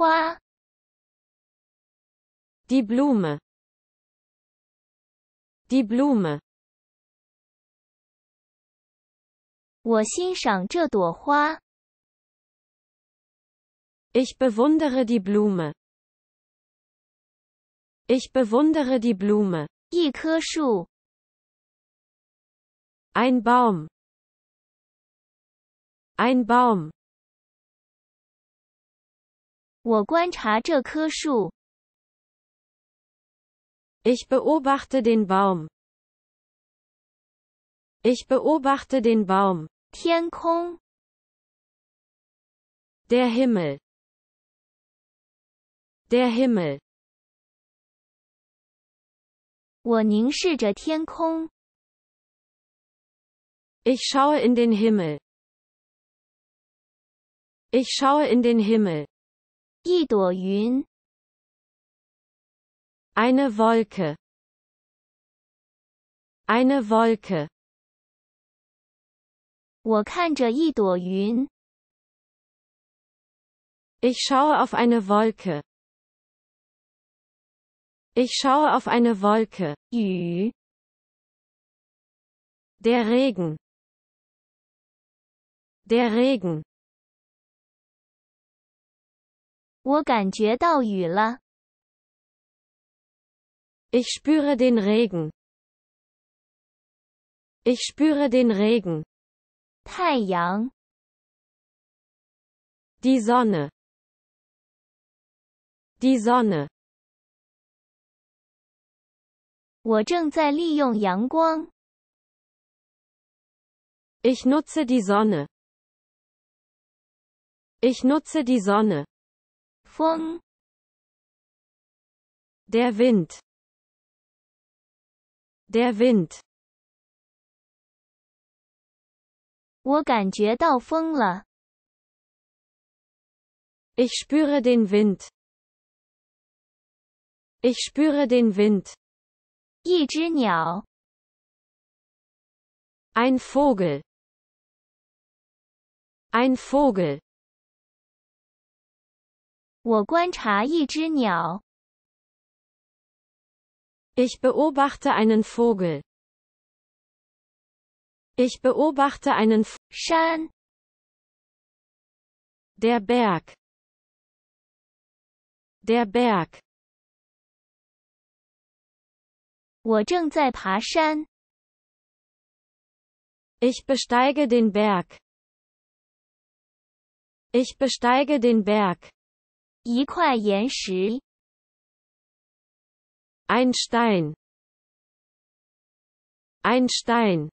花。Die Blume. Die Blume. 我欣赏这朵花。Ich bewundere die Blume. Ich bewundere die Blume. 一棵树。Ein Baum. Ein Baum. 我观察这棵树。Ich beobachte den Baum. Ich beobachte den Baum. 天空。Der Himmel. Der Himmel. 我凝视着天空。Ich schaue in den Himmel. Ich schaue in den Himmel. 一朵云，eine Wolke, eine Wolke。我看着一朵云。Ich schaue auf eine Wolke. Ich schaue auf eine Wolke. 雨 Der Regen. Der Regen. 我感觉到雨了。Ich spüre den Regen. Ich spüre den Regen. 太阳。Die Sonne. Die Sonne. 我正在利用阳光。Ich nutze die Sonne. Ich nutze die Sonne. Der Wind, der Wind Ich spüre den Wind. Ich spüre den Wind. Ein Vogel. Ein Vogel. 我观察一只鸟。Ich beobachte einen Vogel. Ich beobachte einen F Der Berg. Der Berg. Ich besteige den Berg. Ich besteige den Berg ein Stein. Ein Stein.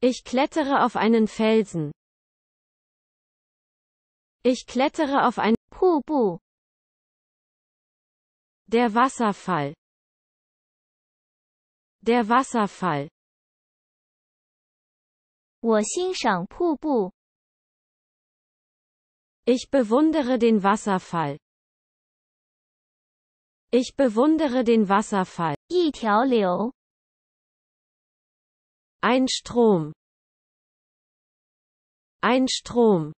ich klettere auf einen Felsen. Ich klettere auf ein Pubu. Der Wasserfall. Der Wasserfall. 我欣赏瀑布。Ich bewundere den Wasserfall. Ich bewundere den Wasserfall. Ein Strom. Ein Strom.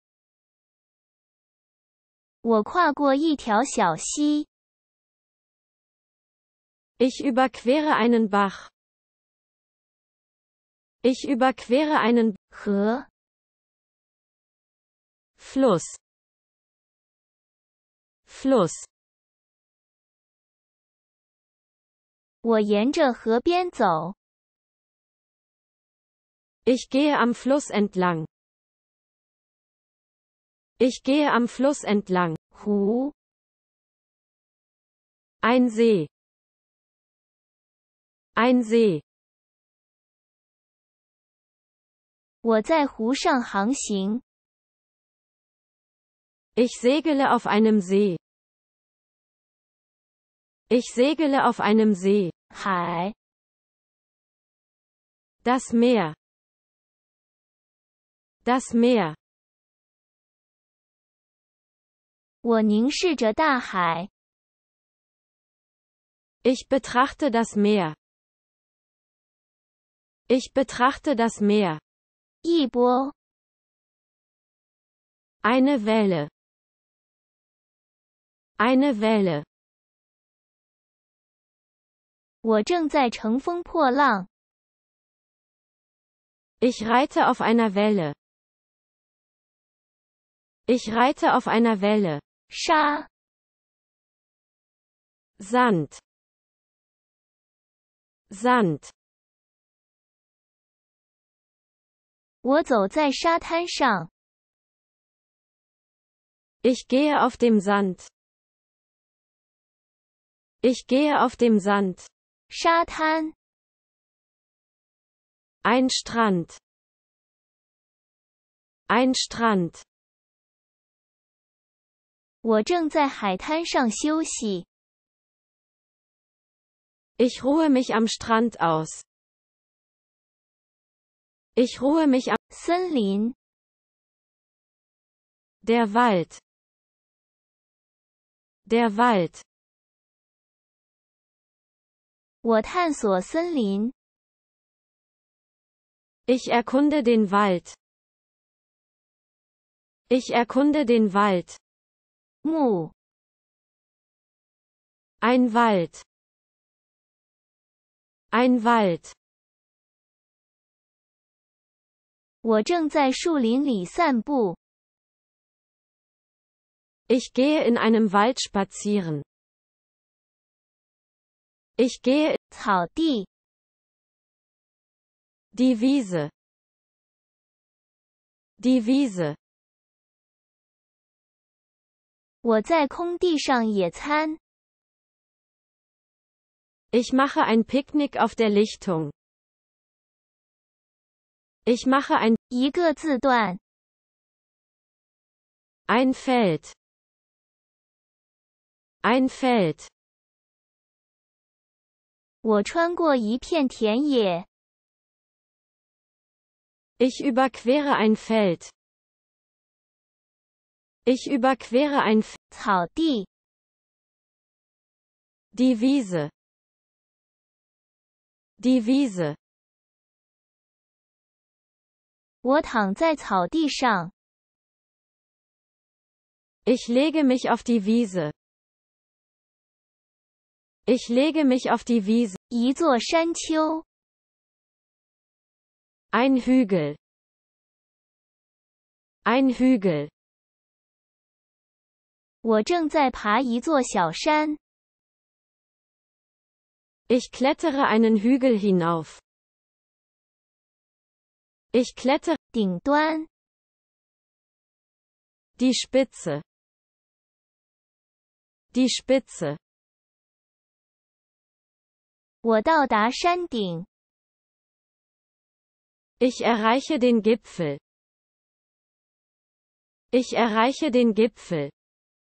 Ich überquere einen Bach. Ich überquere einen He Fluss Fluss Ich gehe am Fluss entlang. Ich gehe am Fluss entlang. Hu. Ein See. Ein See. 我在湖上航行。Ich segele auf einem See. Ich segele auf einem See. Das Meer. Das Meer. 我凝视着大海。Ich betrachte das Meer. Ich betrachte das Meer. 一波 eine Welle eine Welle 我正在乘风破浪 ich reite auf einer Welle ich reite auf einer Welle 沙 Sand Sand 我走在沙滩上。Ich gehe auf dem Sand. Ich gehe auf dem Sand. Ein Strand. Ein Strand. Ich ruhe mich am Strand aus. Ich ruhe mich am Celine. Der Wald. Der Wald. Ich erkunde den Wald. Ich erkunde den Wald. Mu. Ein Wald. Ein Wald. 我正在树林里散步。Ich gehe in einem Wald spazieren. Ich gehe 草地 die Wiese. Die Wiese. Ich mache ein Picknick auf der Lichtung. Ich mache ein 一个字段 ein Feld ein Feld 我穿过一片田野 Ich überquere ein Feld Ich überquere ein F Die Wiese Die Wiese 我躺在草地上。Ich lege mich auf die Wiese. Ich lege mich auf die Wiese. 一座山丘。Ein Hügel. Ein Hügel. 我正在爬一座小山。Ich klettere einen Hügel hinauf. Ich klettere. 顶端 Die Spitze. Die Spitze. Ich erreiche den Gipfel. Ich erreiche den Gipfel.